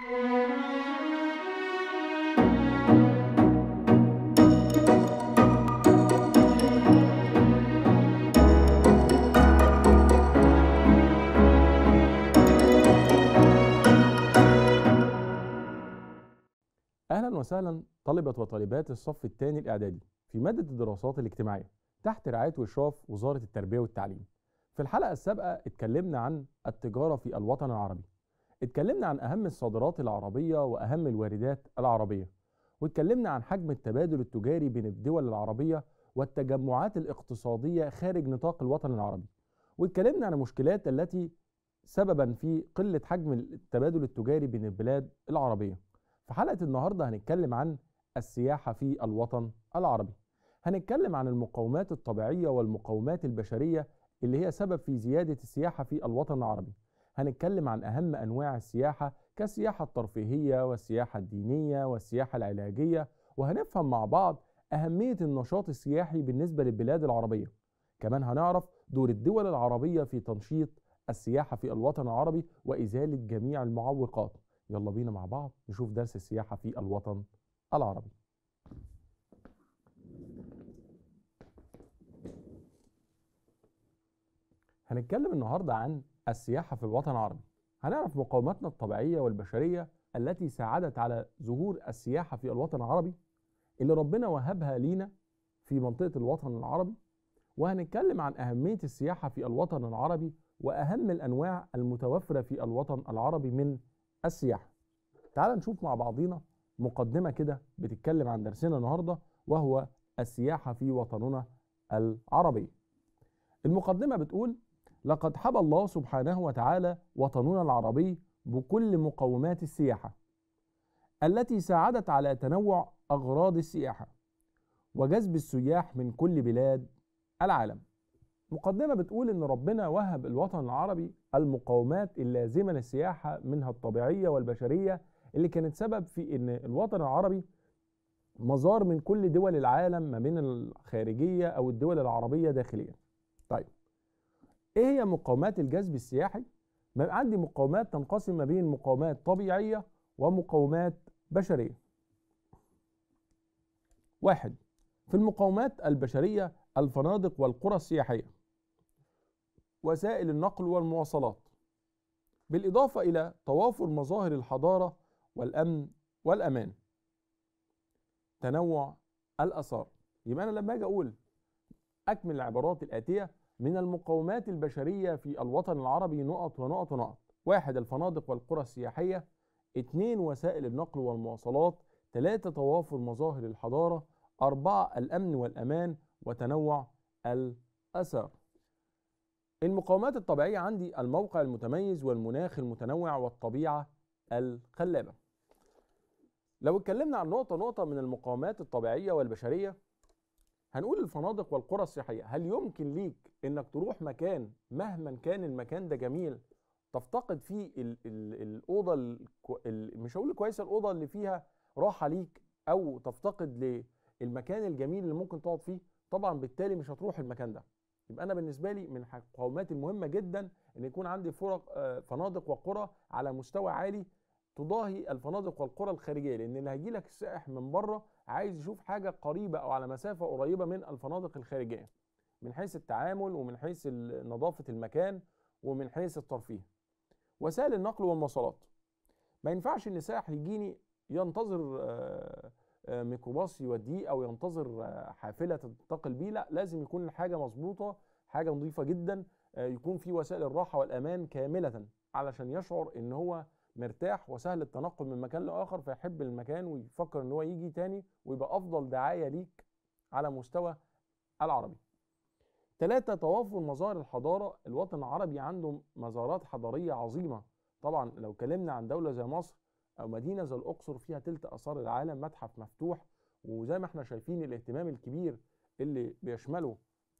اهلا وسهلا طلبه وطالبات الصف الثاني الاعدادي في ماده الدراسات الاجتماعيه تحت رعايه واشراف وزاره التربيه والتعليم في الحلقه السابقه اتكلمنا عن التجاره في الوطن العربي اتكلمنا عن أهم الصادرات العربية وأهم الواردات العربية واتكلمنا عن حجم التبادل التجاري بين الدول العربية والتجمعات الاقتصادية خارج نطاق الوطن العربي واتكلمنا عن المشكلات التي سببا في قلة حجم التبادل التجاري بين البلاد العربية في حلقة النهاردة هنتكلم عن السياحة في الوطن العربي هنتكلم عن المقومات الطبيعية والمقومات البشرية اللي هي سبب في زيادة السياحة في الوطن العربي هنتكلم عن أهم أنواع السياحة كالسياحة الترفيهية والسياحة الدينية والسياحة العلاجية وهنفهم مع بعض أهمية النشاط السياحي بالنسبة للبلاد العربية كمان هنعرف دور الدول العربية في تنشيط السياحة في الوطن العربي وإزالة جميع المعوقات يلا بينا مع بعض نشوف درس السياحة في الوطن العربي هنتكلم النهاردة عن السياحة في الوطن العربي هنعرف مقاومتنا الطبيعية والبشرية التي ساعدت على ظهور السياحة في الوطن العربي اللي ربنا وهبها لينا في منطقة الوطن العربي وهنتكلم عن أهمية السياحة في الوطن العربي وأهم الأنواع المتوفرة في الوطن العربي من السياحة تعال نشوف مع بعضينا مقدمة كده بتتكلم عن درسنا النهاردة وهو السياحة في وطننا العربي المقدمة بتقول لقد حبى الله سبحانه وتعالى وطننا العربي بكل مقومات السياحة التي ساعدت على تنوع أغراض السياحة وجذب السياح من كل بلاد العالم مقدمة بتقول إن ربنا وهب الوطن العربي المقومات اللازمة للسياحة منها الطبيعية والبشرية اللي كانت سبب في إن الوطن العربي مزار من كل دول العالم ما بين الخارجية أو الدول العربية داخليا طيب ايه هي مقاومات الجذب السياحي عندي مقاومات تنقسم ما بين مقاومات طبيعيه ومقاومات بشريه واحد في المقاومات البشريه الفنادق والقرى السياحيه وسائل النقل والمواصلات بالاضافه الى توافر مظاهر الحضاره والامن والامان تنوع الاثار يبقى انا لما اجي اقول اكمل العبارات الاتيه من المقومات البشرية في الوطن العربي نقط ونقط ونقط واحد الفنادق والقرى السياحية اثنين وسائل النقل والمواصلات ثلاثة توافر مظاهر الحضارة أربعة الأمن والأمان وتنوع الأثر المقومات الطبيعية عندي الموقع المتميز والمناخ المتنوع والطبيعة الخلابة لو اتكلمنا عن نقطة نقطة من المقومات الطبيعية والبشرية هنقول الفنادق والقرى السياحيه هل يمكن ليك انك تروح مكان مهما كان المكان ده جميل تفتقد فيه الاوضه مش هقول كويسه الاوضه اللي فيها راحه ليك او تفتقد للمكان الجميل اللي ممكن تقعد فيه طبعا بالتالي مش هتروح المكان ده يبقى انا بالنسبه لي من المقومات المهمه جدا ان يكون عندي فرق آه، فنادق وقرى على مستوى عالي تضاهي الفنادق والقرى الخارجيه لان اللي هيجي لك السائح من بره عايز يشوف حاجه قريبه او على مسافه قريبه من الفنادق الخارجيه من حيث التعامل ومن حيث نظافه المكان ومن حيث الترفيه وسائل النقل والمواصلات ما ينفعش ان سائح يجيني ينتظر آه، آه، ميكروباص يوديه او ينتظر آه، حافله تنتقل بيه لا لازم يكون الحاجه مظبوطه حاجه نظيفه جدا يكون في وسائل الراحه والامان كامله علشان يشعر ان هو مرتاح وسهل التنقل من مكان لاخر فيحب المكان ويفكر ان هو يجي تاني ويبقى افضل دعايه ليك على مستوى العربي. ثلاثة توافر مظاهر الحضارة الوطن العربي عنده مزارات حضارية عظيمة طبعا لو كلمنا عن دولة زي مصر أو مدينة زي الأقصر فيها تلت آثار العالم متحف مفتوح وزي ما احنا شايفين الاهتمام الكبير اللي بيشمله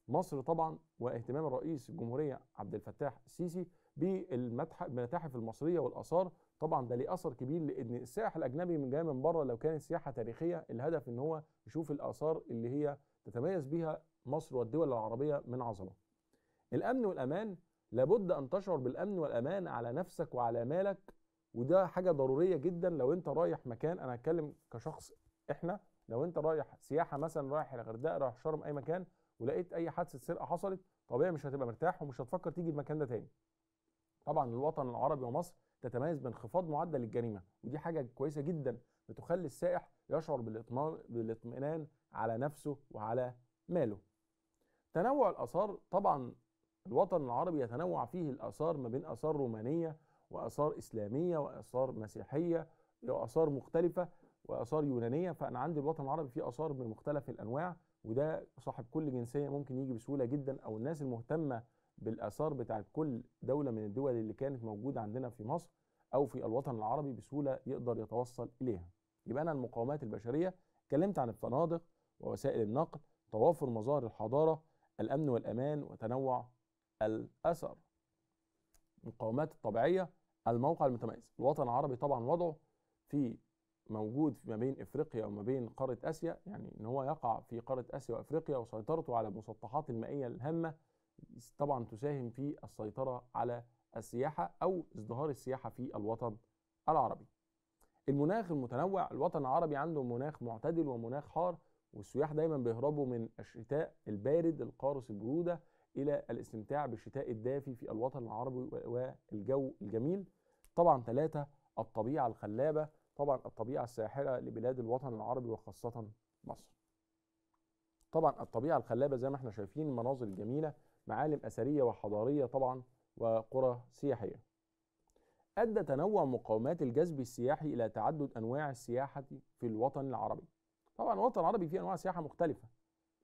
مصر طبعا واهتمام الرئيس الجمهورية عبد الفتاح السيسي بالمتاحف المصريه والاثار طبعا ده ليه اثر كبير لان السائح الاجنبي من جاي من بره لو كانت سياحه تاريخيه الهدف ان هو يشوف الاثار اللي هي تتميز بها مصر والدول العربيه من عظمه. الامن والامان لابد ان تشعر بالامن والامان على نفسك وعلى مالك وده حاجه ضروريه جدا لو انت رايح مكان انا هتكلم كشخص احنا لو انت رايح سياحه مثلا رايح الغردقه رايح شرم اي مكان ولقيت اي حادثه سرقه حصلت طبيعي مش هتبقى مرتاح ومش هتفكر تيجي المكان ده تاني طبعا الوطن العربي ومصر تتميز بانخفاض معدل الجريمه ودي حاجه كويسه جدا بتخلي السائح يشعر بالاطمئنان على نفسه وعلى ماله تنوع الاثار طبعا الوطن العربي يتنوع فيه الاثار ما بين اثار رومانيه واثار اسلاميه واثار مسيحيه واثار مختلفه واثار يونانيه فانا عندي الوطن العربي فيه اثار من مختلف الانواع وده صاحب كل جنسيه ممكن يجي بسهوله جدا او الناس المهتمه بالاثار بتاعت كل دوله من الدول اللي كانت موجوده عندنا في مصر او في الوطن العربي بسهوله يقدر يتوصل اليها. يبقى انا المقاومات البشريه اتكلمت عن الفنادق ووسائل النقل، توافر مظاهر الحضاره، الامن والامان وتنوع الاثر. المقاومات الطبيعيه الموقع المتميز، الوطن العربي طبعا وضعه في موجود ما بين افريقيا وما بين قاره اسيا، يعني ان هو يقع في قاره اسيا وافريقيا وسيطرته على المسطحات المائيه الهامه طبعا تساهم في السيطرة على السياحة أو ازدهار السياحة في الوطن العربي المناخ المتنوع الوطن العربي عنده مناخ معتدل ومناخ حار والسياح دايما بيهربوا من الشتاء البارد القارس البرودة إلى الاستمتاع بالشتاء الدافي في الوطن العربي والجو الجميل طبعا ثلاثة الطبيعة الخلابة طبعا الطبيعة الساحرة لبلاد الوطن العربي وخاصة مصر طبعا الطبيعة الخلابة زي ما احنا شايفين المناظر الجميلة معالم أثرية وحضارية طبعا وقرى سياحية أدى تنوع مقاومات الجذب السياحي إلى تعدد أنواع السياحة في الوطن العربي طبعا الوطن العربي فيه أنواع سياحة مختلفة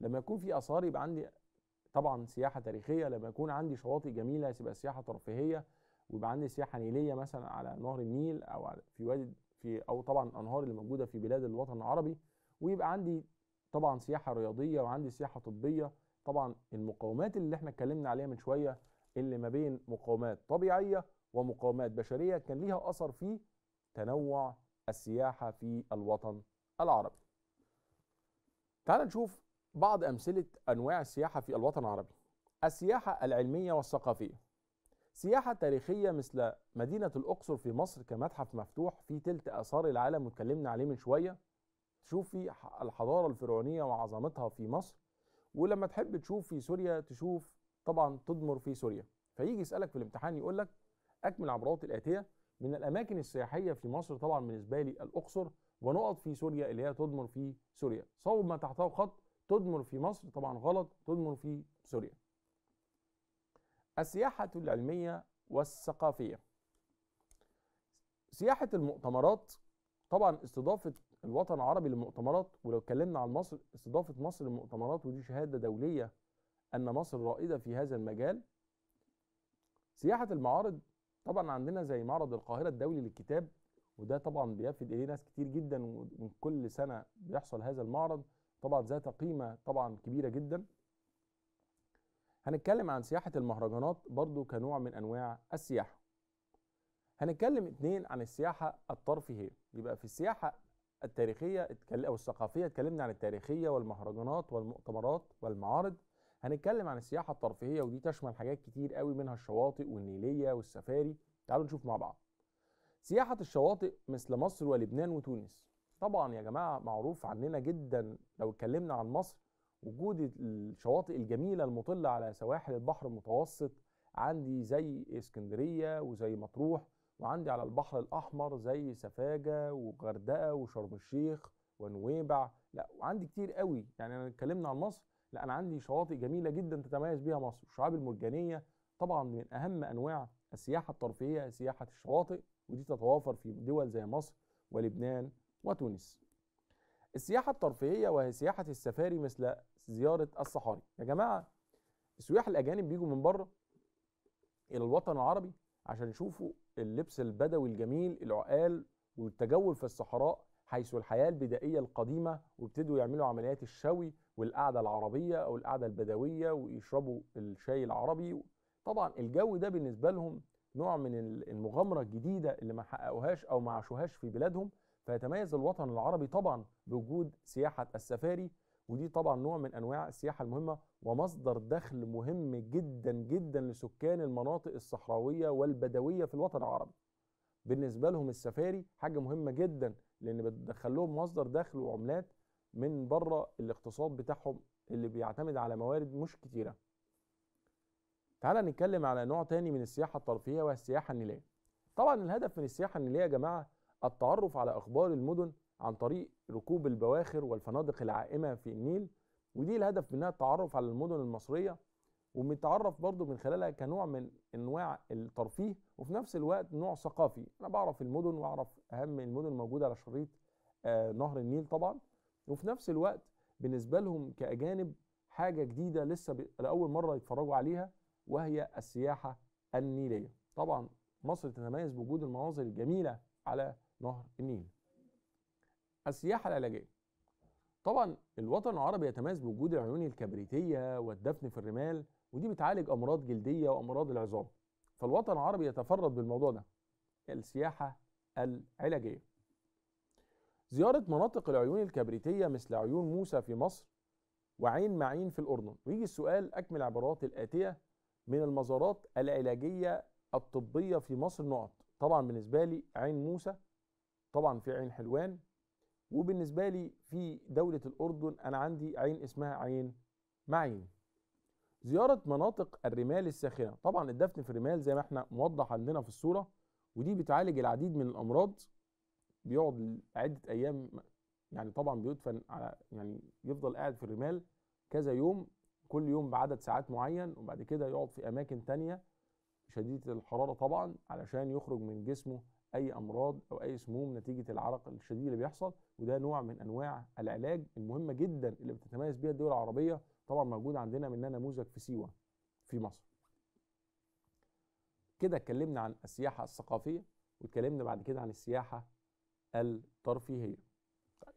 لما يكون في آثار يبقى عندي طبعا سياحة تاريخية لما يكون عندي شواطئ جميلة تبقى سياحة ترفيهية ويبقى عندي سياحة نيلية مثلا على نهر النيل أو في وادي في أو طبعا الأنهار اللي موجودة في بلاد الوطن العربي ويبقى عندي طبعا سياحة رياضية وعندي سياحة طبية طبعا المقاومات اللي احنا اتكلمنا عليها من شويه اللي ما بين مقاومات طبيعيه ومقاومات بشريه كان ليها اثر في تنوع السياحه في الوطن العربي. تعال نشوف بعض امثله انواع السياحه في الوطن العربي. السياحه العلميه والثقافيه. سياحه تاريخيه مثل مدينه الاقصر في مصر كمتحف مفتوح في تلت اثار العالم واتكلمنا عليه من شويه. تشوف في الحضاره الفرعونيه وعظمتها في مصر ولما تحب تشوف في سوريا تشوف طبعا تضمر في سوريا فيجي يسالك في الامتحان يقول لك اكمل عبرات الاتيه من الاماكن السياحيه في مصر طبعا بالنسبه لي الاقصر ونقط في سوريا اللي هي تضمر في سوريا صوب ما تحته خط تضمر في مصر طبعا غلط تضمر في سوريا السياحه العلميه والثقافيه سياحه المؤتمرات طبعا استضافه الوطن العربي للمؤتمرات ولو اتكلمنا عن مصر استضافه مصر للمؤتمرات ودي شهاده دوليه ان مصر رائده في هذا المجال سياحه المعارض طبعا عندنا زي معرض القاهره الدولي للكتاب وده طبعا بيفد اليه ناس كتير جدا ومن كل سنه بيحصل هذا المعرض طبعا ذات قيمه طبعا كبيره جدا هنتكلم عن سياحه المهرجانات برضو كنوع من انواع السياحه هنتكلم اتنين عن السياحه الترفيهيه يبقى في السياحه التاريخيه او الثقافيه اتكلمنا عن التاريخيه والمهرجانات والمؤتمرات والمعارض هنتكلم عن السياحه الترفيهيه ودي تشمل حاجات كتير قوي منها الشواطئ والنيليه والسفاري تعالوا نشوف مع بعض سياحه الشواطئ مثل مصر ولبنان وتونس طبعا يا جماعه معروف عننا جدا لو اتكلمنا عن مصر وجود الشواطئ الجميله المطله على سواحل البحر المتوسط عندي زي اسكندريه وزي مطروح وعندي على البحر الأحمر زي سفاجة وغردقة وشرم الشيخ ونويبع لا وعندي كتير قوي يعني أنا اتكلمنا عن مصر لا أنا عندي شواطئ جميلة جدا تتميز بيها مصر الشعاب المرجانية طبعا من أهم أنواع السياحة الترفيهية سياحة الشواطئ ودي تتوافر في دول زي مصر ولبنان وتونس السياحة الترفيهية وهي سياحة السفاري مثل زيارة الصحاري يا جماعة السياح الأجانب بيجوا من بره إلى الوطن العربي عشان يشوفوا اللبس البدوي الجميل العقال والتجول في الصحراء حيث الحياة البدائية القديمة وابتدوا يعملوا عمليات الشوي والقعدة العربية أو القعدة البدوية ويشربوا الشاي العربي طبعا الجو ده بالنسبة لهم نوع من المغامرة الجديدة اللي ما حققوهاش أو ما عاشوهاش في بلادهم فيتميز الوطن العربي طبعا بوجود سياحة السفاري ودي طبعا نوع من أنواع السياحة المهمة ومصدر دخل مهم جدا جدا لسكان المناطق الصحراويه والبدويه في الوطن العربي. بالنسبه لهم السفاري حاجه مهمه جدا لان بتدخل لهم مصدر دخل وعملات من بره الاقتصاد بتاعهم اللي بيعتمد على موارد مش كتيره. تعالى نتكلم على نوع تاني من السياحه الترفيهيه والسياحه النيليه. طبعا الهدف من السياحه النيليه يا جماعه التعرف على اخبار المدن عن طريق ركوب البواخر والفنادق العائمه في النيل ودي الهدف منها التعرف على المدن المصريه ومتعرف برضو من خلالها كنوع من انواع الترفيه وفي نفس الوقت نوع ثقافي انا بعرف المدن واعرف اهم المدن الموجوده على شريط آه، نهر النيل طبعا وفي نفس الوقت بالنسبه لهم كاجانب حاجه جديده لسه لاول مره يتفرجوا عليها وهي السياحه النيليه طبعا مصر تتميز بوجود المناظر الجميله على نهر النيل السياحه العلاجيه طبعا الوطن العربي يتميز بوجود العيون الكبريتيه والدفن في الرمال ودي بتعالج امراض جلديه وامراض العظام فالوطن العربي يتفرد بالموضوع ده السياحه العلاجيه زياره مناطق العيون الكبريتيه مثل عيون موسى في مصر وعين معين في الاردن ويجي السؤال اكمل العبارات الاتيه من المزارات العلاجيه الطبيه في مصر نقط طبعا بالنسبه لي عين موسى طبعا في عين حلوان وبالنسبه لي في دوله الاردن انا عندي عين اسمها عين معين زياره مناطق الرمال الساخنه طبعا الدفن في الرمال زي ما احنا موضح عندنا في الصوره ودي بتعالج العديد من الامراض بيقعد عده ايام يعني طبعا بيدفن على يعني يفضل قاعد في الرمال كذا يوم كل يوم بعدد ساعات معين وبعد كده يقعد في اماكن تانية شديده الحراره طبعا علشان يخرج من جسمه اي امراض او اي سموم نتيجه العرق الشديد اللي بيحصل وده نوع من انواع العلاج المهمه جدا اللي بتتميز بيها الدول العربيه طبعا موجود عندنا منها نموذج في سيوه في مصر. كده اتكلمنا عن السياحه الثقافيه واتكلمنا بعد كده عن السياحه الترفيهيه. طيب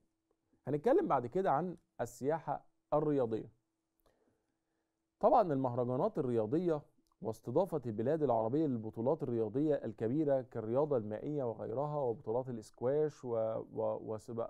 هنتكلم بعد كده عن السياحه الرياضيه. طبعا المهرجانات الرياضيه واستضافة البلاد العربية للبطولات الرياضية الكبيرة كالرياضة المائية وغيرها وبطولات الإسكواش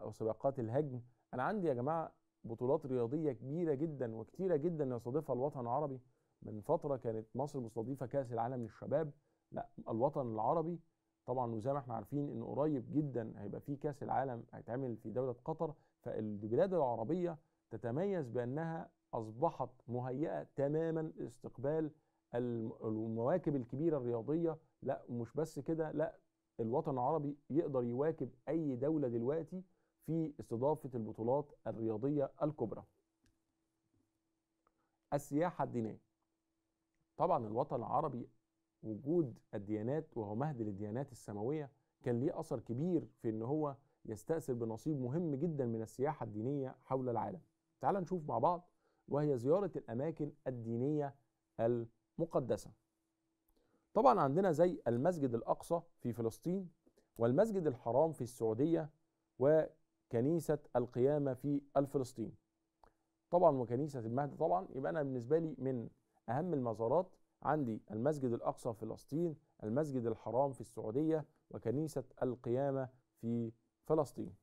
وسباقات الهجم أنا عندي يا جماعة بطولات رياضية كبيرة جدا وكتيرة جدا يستضيفها الوطن العربي من فترة كانت مصر مستضيفة كأس العالم للشباب لا الوطن العربي طبعا وزي ما احنا عارفين ان قريب جدا هيبقى في كأس العالم هيتعمل في دولة قطر فالبلاد العربية تتميز بأنها أصبحت مهيئة تماما لاستقبال المواكب الكبيره الرياضيه لا مش بس كده لا الوطن العربي يقدر يواكب اي دوله دلوقتي في استضافه البطولات الرياضيه الكبرى. السياحه الدينيه. طبعا الوطن العربي وجود الديانات وهو مهد للديانات السماويه كان ليه اثر كبير في ان هو يستأثر بنصيب مهم جدا من السياحه الدينيه حول العالم. تعال نشوف مع بعض وهي زياره الاماكن الدينيه الكبرى. مقدسة طبعا عندنا زي المسجد الأقصى في فلسطين والمسجد الحرام في السعودية وكنيسة القيامة في الفلسطين طبعا وكنيسة المهد طبعا يبقى أنا بالنسبة لي من أهم المزارات عندي المسجد الأقصى في فلسطين المسجد الحرام في السعودية وكنيسة القيامة في فلسطين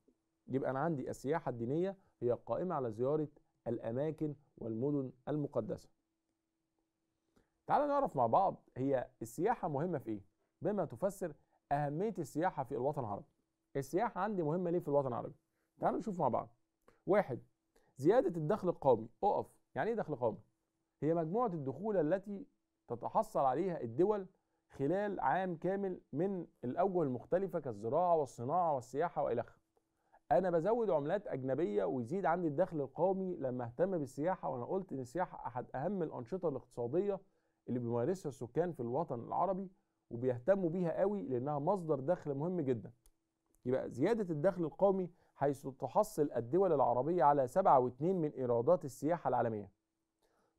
يبقى أنا عندي السياحة الدينية هي قائمة على زيارة الأماكن والمدن المقدسة تعالوا نعرف مع بعض هي السياحة مهمة في إيه؟ بما تفسر أهمية السياحة في الوطن العربي. السياحة عندي مهمة ليه في الوطن العربي؟ تعالوا نشوف مع بعض. واحد زيادة الدخل القومي، أقف، يعني إيه دخل قومي؟ هي مجموعة الدخول التي تتحصل عليها الدول خلال عام كامل من الأوجه المختلفة كالزراعة والصناعة والسياحة آخره أنا بزود عملات أجنبية ويزيد عندي الدخل القومي لما أهتم بالسياحة وأنا قلت إن السياحة أحد أهم الأنشطة الاقتصادية اللي بيمارسها السكان في الوطن العربي وبيهتموا بيها قوي لانها مصدر دخل مهم جدا يبقى زيادة الدخل القومي حيث تحصل الدول العربية على 7.2 من إيرادات السياحة العالمية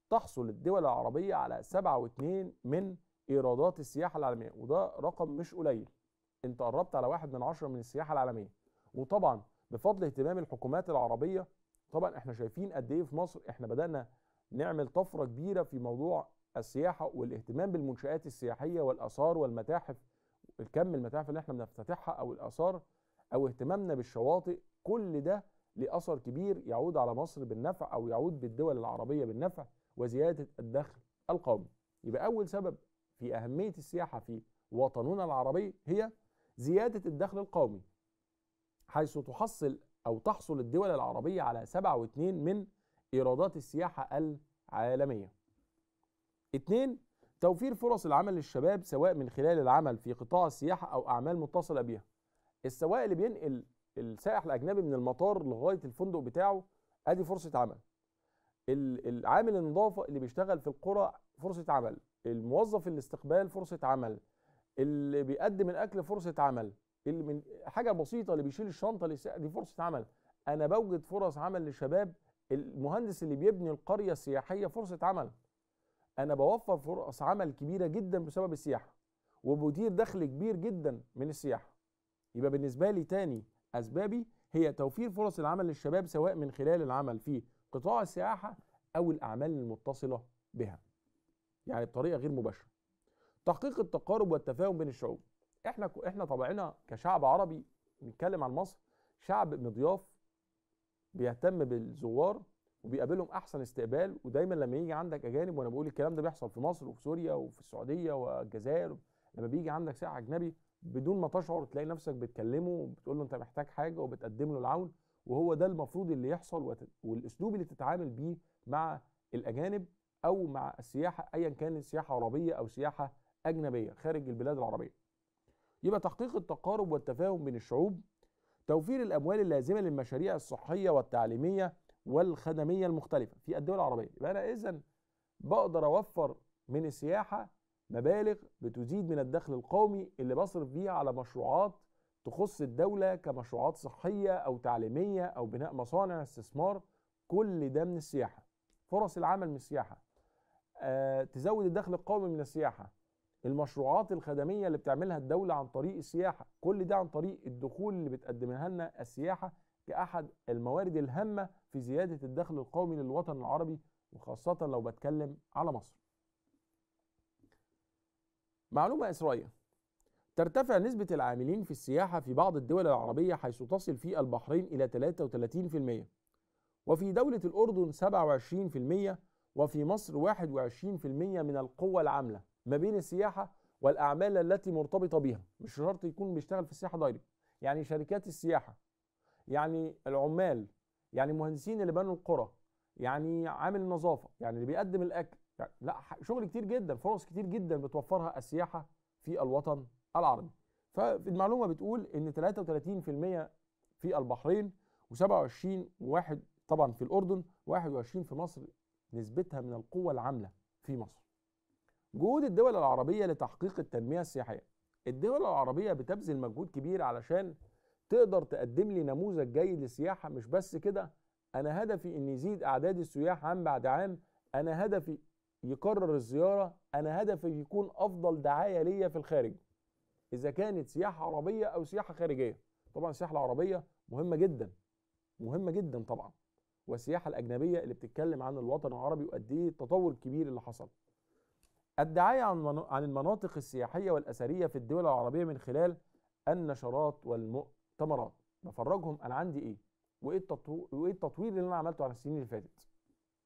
تحصل الدول العربية على 7.2 من إيرادات السياحة العالمية وده رقم مش قليل انت قربت على واحد من عشرة من السياحة العالمية وطبعا بفضل اهتمام الحكومات العربية طبعا احنا شايفين قد ايه في مصر احنا بدأنا نعمل طفرة كبيرة في موضوع السياحه والاهتمام بالمنشات السياحيه والاثار والمتاحف الكم المتاحف اللي احنا بنفتتحها او الاثار او اهتمامنا بالشواطئ كل ده ليه اثر كبير يعود على مصر بالنفع او يعود بالدول العربيه بالنفع وزياده الدخل القومي. يبقى اول سبب في اهميه السياحه في وطننا العربي هي زياده الدخل القومي حيث تحصل او تحصل الدول العربيه على 7.2 من ايرادات السياحه العالميه. اتنين توفير فرص العمل للشباب سواء من خلال العمل في قطاع السياحة أو أعمال متصلة بها السواق اللي بينقل السائح الأجنبي من المطار لغاية الفندق بتاعه أدي فرصة عمل العامل النظافة اللي بيشتغل في القرى فرصة عمل الموظف الاستقبال فرصة عمل اللي بيقدم الأكل فرصة عمل اللي من حاجة بسيطة اللي بيشيل الشنطة دي فرصة عمل أنا بوجد فرص عمل للشباب المهندس اللي بيبني القرية السياحية فرصة عمل انا بوفر فرص عمل كبيره جدا بسبب السياحه وبدير دخل كبير جدا من السياحه يبقى بالنسبه لي تاني اسبابي هي توفير فرص العمل للشباب سواء من خلال العمل في قطاع السياحه او الاعمال المتصله بها يعني بطريقه غير مباشره تحقيق التقارب والتفاهم بين الشعوب احنا احنا طبعنا كشعب عربي بنتكلم عن مصر شعب مضياف بيهتم بالزوار وبيقابلهم احسن استقبال ودايما لما يجي عندك اجانب وانا بقول الكلام ده بيحصل في مصر وفي سوريا وفي السعوديه والجزائر لما بيجي عندك سائح اجنبي بدون ما تشعر تلاقي نفسك بتكلمه وبتقول له انت محتاج حاجه وبتقدم له العون وهو ده المفروض اللي يحصل والاسلوب اللي تتعامل بيه مع الاجانب او مع السياحه ايا كان السياحه عربيه او سياحه اجنبيه خارج البلاد العربيه. يبقى تحقيق التقارب والتفاهم بين الشعوب توفير الاموال اللازمه للمشاريع الصحيه والتعليميه والخدمية المختلفة في الدول العربية يبقى أنا إذا بقدر أوفر من السياحة مبالغ بتزيد من الدخل القومي اللي بصرف بيه على مشروعات تخص الدولة كمشروعات صحية أو تعليمية أو بناء مصانع استثمار كل ده من السياحة فرص العمل من السياحة آه، تزود الدخل القومي من السياحة المشروعات الخدمية اللي بتعملها الدولة عن طريق السياحة كل ده عن طريق الدخول اللي بتقدمها لنا السياحة كأحد الموارد الهامة في زيادة الدخل القومي للوطن العربي وخاصة لو بتكلم على مصر معلومة إسرائيل ترتفع نسبة العاملين في السياحة في بعض الدول العربية حيث تصل في البحرين إلى 33% وفي دولة الأردن 27% وفي مصر 21% من القوة العاملة ما بين السياحة والأعمال التي مرتبطة بها مش شرط يكون بيشتغل في السياحة دايركت يعني شركات السياحة يعني العمال يعني المهندسين اللي بنوا القرى يعني عامل النظافه يعني اللي بيقدم الاكل يعني لا شغل كتير جدا فرص كتير جدا بتوفرها السياحه في الوطن العربي فالمعلومه بتقول ان 33% في البحرين و27 واحد طبعا في الاردن 21 في مصر نسبتها من القوه العامله في مصر جهود الدول العربيه لتحقيق التنميه السياحيه الدول العربيه بتبذل مجهود كبير علشان تقدر تقدم لي نموذج جيد للسياحه مش بس كده انا هدفي ان يزيد اعداد السياح عام بعد عام انا هدفي يكرر الزياره انا هدفي يكون افضل دعايه ليا في الخارج اذا كانت سياحه عربيه او سياحه خارجيه طبعا السياحه العربيه مهمه جدا مهمه جدا طبعا والسياحه الاجنبيه اللي بتتكلم عن الوطن العربي وقد ايه التطور الكبير اللي حصل الدعايه عن المناطق السياحيه والاثريه في الدول العربيه من خلال النشرات والمؤتمرات ثمرات بفرجهم انا عندي ايه وايه التطو... وايه التطوير اللي انا عملته على السنين اللي فاتت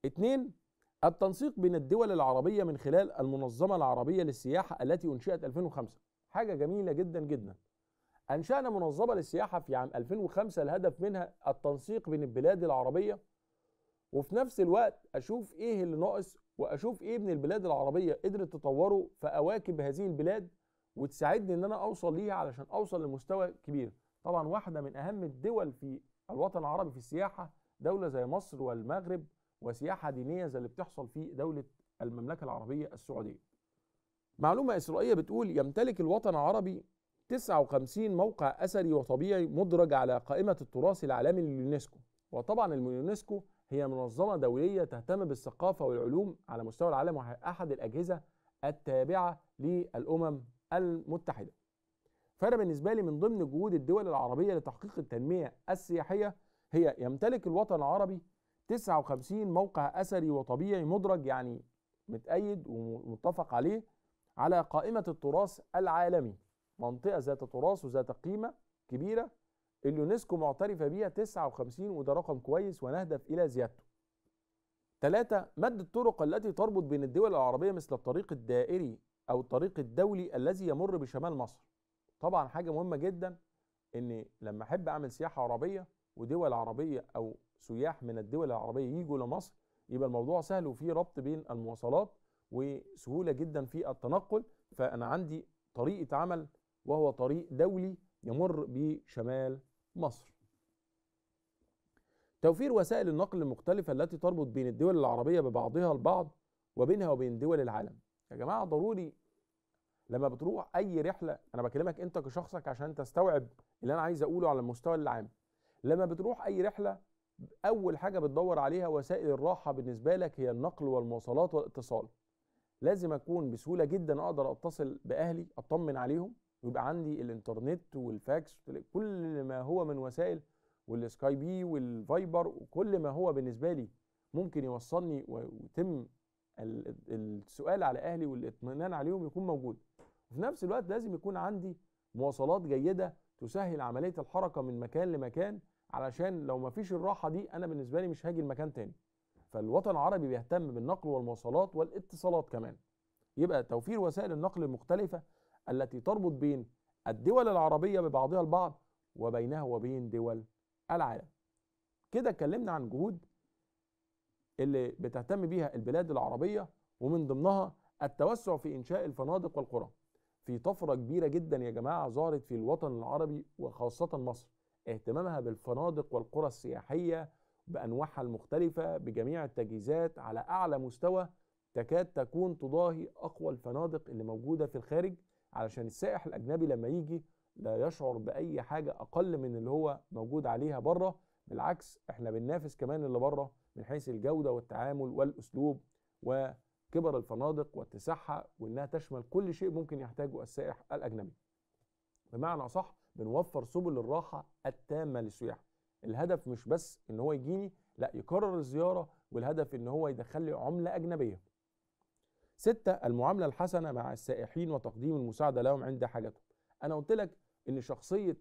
اتنين التنسيق بين الدول العربية من خلال المنظمة العربية للسياحة التي أنشئت 2005 حاجة جميلة جدا جدا أنشأنا منظمة للسياحة في عام 2005 الهدف منها التنسيق بين البلاد العربية وفي نفس الوقت أشوف إيه اللي ناقص وأشوف إيه من البلاد العربية قدرت تطوره فأواكب هذه البلاد وتساعدني إن أنا أوصل ليها علشان أوصل لمستوى كبير طبعا واحدة من أهم الدول في الوطن العربي في السياحة دولة زي مصر والمغرب وسياحة دينية زي اللي بتحصل في دولة المملكة العربية السعودية معلومة إسرائيلية بتقول يمتلك الوطن العربي 59 موقع أثري وطبيعي مدرج على قائمة التراث العالمي لليونسكو وطبعا اليونسكو هي منظمة دولية تهتم بالثقافة والعلوم على مستوى العالم وهي أحد الأجهزة التابعة للأمم المتحدة فانا بالنسبه لي من ضمن جهود الدول العربيه لتحقيق التنميه السياحيه هي يمتلك الوطن العربي 59 موقع اثري وطبيعي مدرج يعني متأيد ومتفق عليه على قائمة التراث العالمي منطقة ذات تراث وذات قيمة كبيرة اليونسكو معترفة بها 59 وده رقم كويس ونهدف إلى زيادته ثلاثة مد الطرق التي تربط بين الدول العربية مثل الطريق الدائري أو الطريق الدولي الذي يمر بشمال مصر طبعا حاجه مهمه جدا ان لما احب اعمل سياحه عربيه ودول عربيه او سياح من الدول العربيه يجوا لمصر يبقى الموضوع سهل وفي ربط بين المواصلات وسهوله جدا في التنقل فانا عندي طريقه عمل وهو طريق دولي يمر بشمال مصر. توفير وسائل النقل المختلفه التي تربط بين الدول العربيه ببعضها البعض وبينها وبين دول العالم. يا جماعه ضروري لما بتروح اي رحله انا بكلمك انت كشخصك عشان تستوعب اللي انا عايز اقوله على المستوى العام لما بتروح اي رحله اول حاجه بتدور عليها وسائل الراحه بالنسبه لك هي النقل والمواصلات والاتصال لازم اكون بسهوله جدا اقدر اتصل باهلي اطمن عليهم ويبقى عندي الانترنت والفاكس كل ما هو من وسائل والسكاي بي والفايبر وكل ما هو بالنسبه لي ممكن يوصلني ويتم السؤال على اهلي والاطمئنان عليهم يكون موجود وفي نفس الوقت لازم يكون عندي مواصلات جيده تسهل عمليه الحركه من مكان لمكان علشان لو ما فيش الراحه دي انا بالنسبه لي مش هاجي لمكان تاني فالوطن العربي بيهتم بالنقل والمواصلات والاتصالات كمان يبقى توفير وسائل النقل المختلفه التي تربط بين الدول العربيه ببعضها البعض وبينها وبين دول العالم كده اتكلمنا عن جهود اللي بتهتم بيها البلاد العربية ومن ضمنها التوسع في إنشاء الفنادق والقرى في طفرة كبيرة جدا يا جماعة ظهرت في الوطن العربي وخاصة مصر اهتمامها بالفنادق والقرى السياحية بأنواعها المختلفة بجميع التجهيزات على أعلى مستوى تكاد تكون تضاهي أقوى الفنادق اللي موجودة في الخارج علشان السائح الأجنبي لما يجي لا يشعر بأي حاجة أقل من اللي هو موجود عليها بره بالعكس احنا بننافس كمان اللي بره من حيث الجودة والتعامل والأسلوب وكبر الفنادق واتساعها وإنها تشمل كل شيء ممكن يحتاجه السائح الأجنبي بمعنى صح بنوفر سبل الراحة التامة للسياح الهدف مش بس إن هو يجيني لا يكرر الزيارة والهدف إن هو يدخل لي عملة أجنبية ستة المعاملة الحسنة مع السائحين وتقديم المساعدة لهم عند حاجتهم أنا قلت لك إن شخصية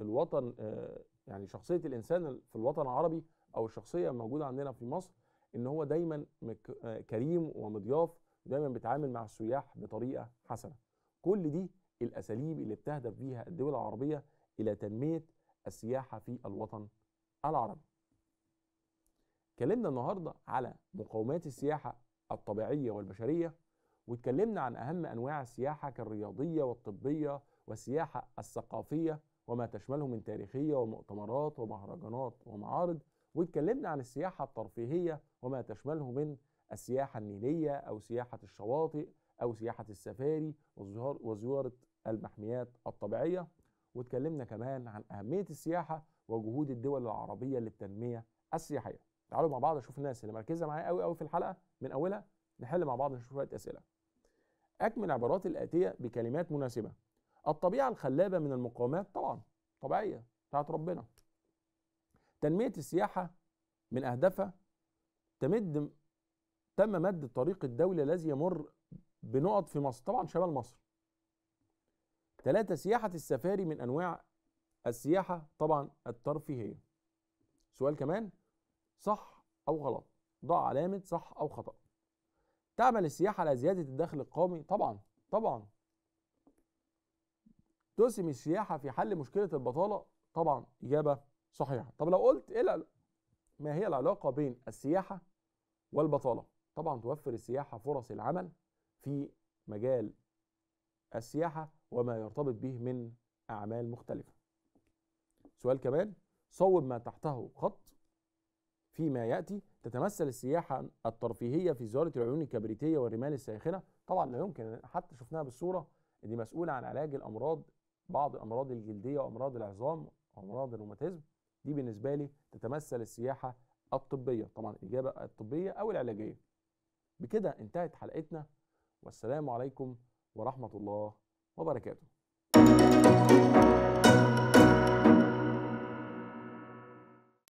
الوطن آه، يعني شخصية الإنسان في الوطن العربي او الشخصيه الموجوده عندنا في مصر ان هو دايما كريم ومضياف دايما بيتعامل مع السياح بطريقه حسنه كل دي الاساليب اللي بتهدف بيها الدول العربيه الى تنميه السياحه في الوطن العربي اتكلمنا النهارده على مقومات السياحه الطبيعيه والبشريه واتكلمنا عن اهم انواع السياحه كالرياضيه والطبيه والسياحه الثقافيه وما تشمله من تاريخيه ومؤتمرات ومهرجانات ومعارض واتكلمنا عن السياحة الترفيهية وما تشمله من السياحة النيلية أو سياحة الشواطئ أو سياحة السفاري وزيارة المحميات الطبيعية واتكلمنا كمان عن أهمية السياحة وجهود الدول العربية للتنمية السياحية تعالوا مع بعض نشوف الناس اللي مركزة معايا قوي قوي في الحلقة من أولها نحل مع بعض نشوف شوية أسئلة أكمل عبارات الآتية بكلمات مناسبة الطبيعة الخلابة من المقاومات طبعا طبيعية بتاعت ربنا تنمية السياحة من أهدافها تمد تم مد طريق الدولة الذي يمر بنقط في مصر طبعا شمال مصر ثلاثة سياحة السفاري من أنواع السياحة طبعا الترفيهية سؤال كمان صح أو غلط ضع علامة صح أو خطأ تعمل السياحة على زيادة الدخل القومي طبعا طبعا تسهم السياحة في حل مشكلة البطالة طبعا إجابة صحيحه طب لو قلت ايه ما هي العلاقه بين السياحه والبطاله طبعا توفر السياحه فرص العمل في مجال السياحه وما يرتبط به من اعمال مختلفه سؤال كمان صوب ما تحته خط فيما ياتي تتمثل السياحه الترفيهيه في زياره العيون الكبريتيه والرمال الساخنه طبعا لا يمكن حتى شفناها بالصوره دي مسؤوله عن علاج الامراض بعض امراض الجلديه وامراض العظام وامراض الروماتيزم دي بالنسبه لي تتمثل السياحه الطبيه طبعا الاجابه الطبيه او العلاجيه بكده انتهت حلقتنا والسلام عليكم ورحمه الله وبركاته